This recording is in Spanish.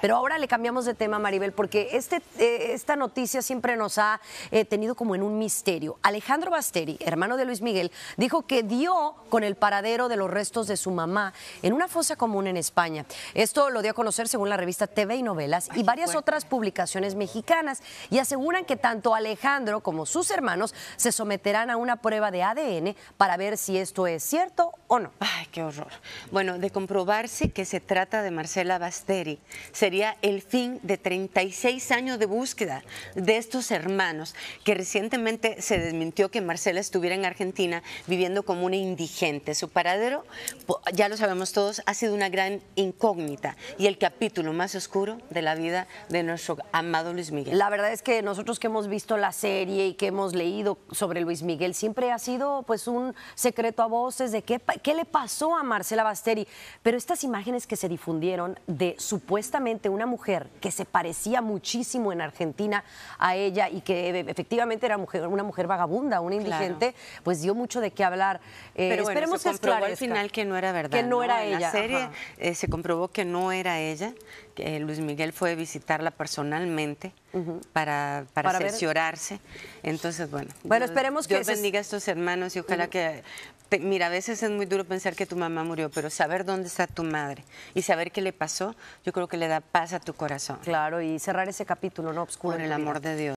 Pero ahora le cambiamos de tema, Maribel, porque este, eh, esta noticia siempre nos ha eh, tenido como en un misterio. Alejandro Basteri, hermano de Luis Miguel, dijo que dio con el paradero de los restos de su mamá en una fosa común en España. Esto lo dio a conocer según la revista TV y Novelas y varias otras publicaciones mexicanas y aseguran que tanto Alejandro como sus hermanos se someterán a una prueba de ADN para ver si esto es cierto o no. Ay, qué horror. Bueno, de comprobarse que se trata de Marcela Basteri, sería el fin de 36 años de búsqueda de estos hermanos, que recientemente se desmintió que Marcela estuviera en Argentina viviendo como una indigente. Su paradero, ya lo sabemos todos, ha sido una gran incógnita y el capítulo más oscuro de la vida de nuestro amado Luis Miguel. La verdad es que nosotros que hemos visto la serie y que hemos leído sobre Luis Miguel, siempre ha sido pues un secreto a voces de qué ¿Qué le pasó a Marcela Basteri? Pero estas imágenes que se difundieron de supuestamente una mujer que se parecía muchísimo en Argentina a ella y que eh, efectivamente era mujer, una mujer vagabunda, una indigente, pues dio mucho de qué hablar. Eh, Pero bueno, esperemos se comprobó al final que no era verdad. Que no, era era en ella. La serie eh, se comprobó que no era ella. que Luis Miguel fue a visitarla personalmente. para, para, cerciorarse. Entonces, bueno. Bueno, esperemos que. Dios bendiga a estos hermanos y ojalá que. mira, a veces es muy duro pensar que tu mamá murió, pero saber dónde está tu madre y saber qué le pasó, yo creo que le da paz a tu corazón. Claro, y cerrar ese capítulo, ¿no? Obscuro. en el amor de Dios.